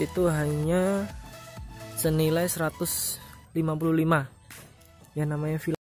itu hanya senilai 155 yang namanya film